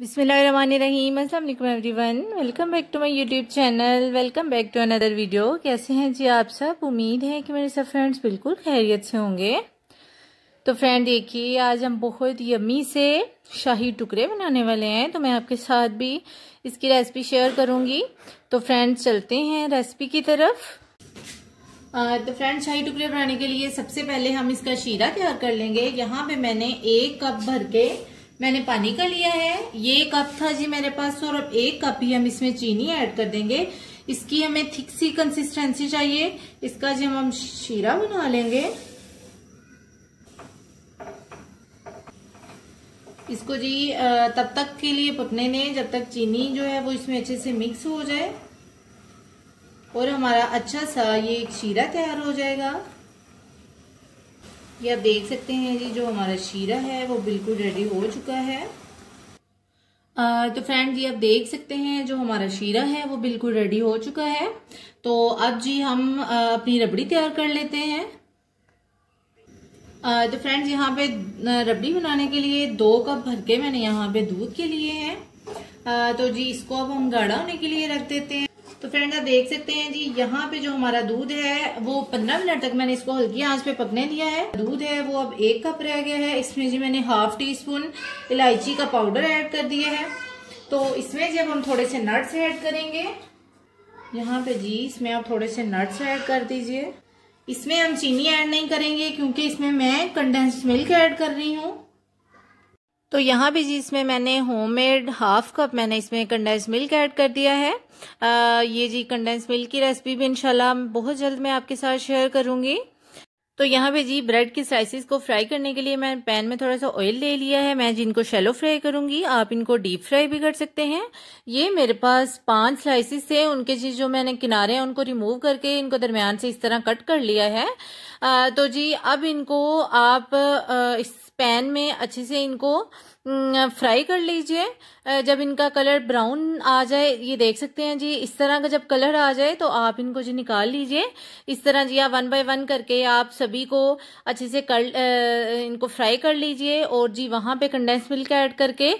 बिसमीम अल्लाम everyone welcome back to my YouTube channel welcome back to another video कैसे हैं जी आप सब उम्मीद है कि मेरे सब फ्रेंड्स बिल्कुल खैरियत से होंगे तो फ्रेंड देखिए आज हम बहुत यमी से शाही टुकड़े बनाने वाले हैं तो मैं आपके साथ भी इसकी रेसिपी शेयर करूंगी तो फ्रेंड्स चलते हैं रेसिपी की तरफ आ, तो फ्रेंड शाही टुकड़े बनाने के लिए सबसे पहले हम इसका शीरा तैयार कर लेंगे यहाँ पे मैंने एक कप भर के मैंने पानी का लिया है ये कप था जी मेरे पास और अब एक कप ही हम इसमें चीनी ऐड कर देंगे इसकी हमें थिक सी कंसिस्टेंसी चाहिए इसका जी हम शीरा बना लेंगे इसको जी तब तक के लिए पकने दें जब तक चीनी जो है वो इसमें अच्छे से मिक्स हो जाए और हमारा अच्छा सा ये एक शीरा तैयार हो जाएगा ये आप देख सकते हैं जी जो हमारा शीरा है वो बिल्कुल रेडी हो चुका है आ, तो फ्रेंड जी आप देख सकते हैं जो हमारा शीरा है वो बिल्कुल रेडी हो चुका है तो अब जी हम आ, अपनी रबड़ी तैयार कर लेते हैं आ, तो फ्रेंड्स यहाँ पे रबड़ी बनाने के लिए दो कप भर के मैंने यहाँ पे दूध के लिए आ, तो जी इसको अब हम गाढ़ा होने के लिए रख देते हैं तो फ्रेंड्स आप देख सकते हैं जी यहाँ पे जो हमारा दूध है वो पंद्रह मिनट तक मैंने इसको हल्की आंच पे पकने दिया है दूध है वो अब एक कप रह गया है इसमें जी मैंने हाफ टी स्पून इलायची का पाउडर ऐड कर दिया है तो इसमें जब हम थोड़े से नट्स ऐड करेंगे यहाँ पे जी इसमें आप थोड़े से नट्स ऐड कर दीजिए इसमें हम चीनी ऐड नहीं करेंगे क्योंकि इसमें मैं कंडेंस्ड मिल्क ऐड कर रही हूँ तो यहाँ भी जी इसमें मैंने होममेड हाफ कप मैंने इसमें कंडेंस मिल्क ऐड कर दिया है आ, ये जी कंडेंस मिल्क की रेसिपी भी इनशाला बहुत जल्द मैं आपके साथ शेयर करूंगी तो यहाँ पे जी ब्रेड की स्लाइसिस को फ्राई करने के लिए मैं पैन में थोड़ा सा ऑयल ले लिया है मैं जिनको शेलो फ्राई करूंगी आप इनको डीप फ्राई भी कर सकते हैं ये मेरे पास पांच स्लाइसिस थे उनके जी जो मैंने किनारे हैं उनको रिमूव करके इनको दरमियान से इस तरह कट कर लिया है आ, तो जी अब इनको आप आ, इस पैन में अच्छे से इनको फ्राई कर लीजिए जब इनका कलर ब्राउन आ जाए ये देख सकते हैं जी इस तरह का जब कलर आ जाए तो आप इनको जी निकाल लीजिए इस तरह जी आप वन बाय वन करके आप सभी को अच्छे से कर इनको फ्राई कर लीजिए और जी वहां पे कंडेंस मिल्क ऐड करके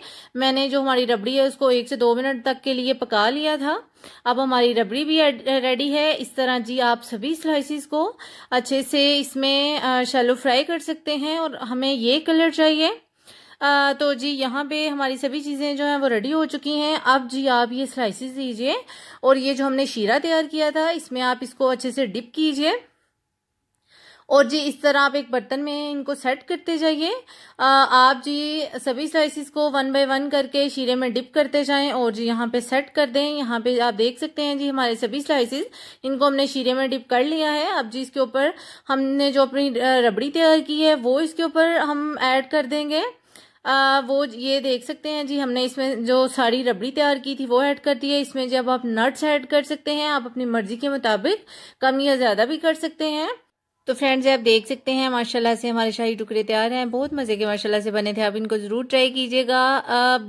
मैंने जो हमारी रबड़ी है उसको एक से दो मिनट तक के लिए पका लिया था अब हमारी रबड़ी भी रेडी है इस तरह जी आप सभी स्लाइसिस को अच्छे से इसमें शैलो फ्राई कर सकते हैं और हमें ये कलर चाहिए आ, तो जी यहाँ पे हमारी सभी चीज़ें जो हैं वो रेडी हो चुकी हैं अब जी आप ये स्लाइसेस लीजिए और ये जो हमने शीरा तैयार किया था इसमें आप इसको अच्छे से डिप कीजिए और जी इस तरह आप एक बर्तन में इनको सेट करते जाइए आप जी सभी स्लाइसिस को वन बाय वन करके शीरे में डिप करते जाएं और जी यहाँ पे सेट कर दें यहाँ पे आप देख सकते हैं जी हमारे सभी स्लाइसिस इनको हमने शीरे में डिप कर लिया है अब जी इसके ऊपर हमने जो अपनी रबड़ी तैयार की है वो इसके ऊपर हम ऐड कर देंगे आ, वो ये देख सकते हैं जी हमने इसमें जो सारी रबड़ी तैयार की थी वो ऐड कर दी है इसमें जब आप नट्स ऐड कर सकते हैं आप अपनी मर्जी के मुताबिक कम या ज़्यादा भी कर सकते हैं तो फ्रेंड्स आप देख सकते हैं माशाल्लाह से हमारे शाही टुकड़े तैयार हैं बहुत मज़े के माशाल्लाह से बने थे आप इनको ज़रूर ट्राई कीजिएगा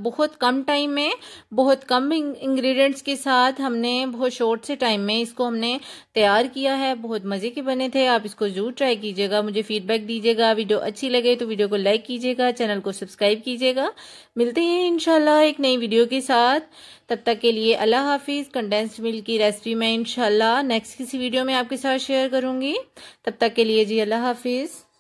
बहुत कम टाइम में बहुत कम इंग्रेडिएंट्स के साथ हमने बहुत शॉर्ट से टाइम में इसको हमने तैयार किया है बहुत मज़े के बने थे आप इसको ज़रूर ट्राई कीजिएगा मुझे फीडबैक दीजिएगा वीडियो अच्छी लगे तो वीडियो को लाइक कीजिएगा चैनल को सब्सक्राइब कीजिएगा मिलते हैं इनशाला एक नई वीडियो के साथ तब तक के लिए अल्लाह हाफिज़ कंडेंस्ड मिल्क की रेसिपी मैं इनशाला नेक्स्ट किसी वीडियो में आपके साथ शेयर करूंगी तब तब तक के लिए जी अल्लाह हाफिज़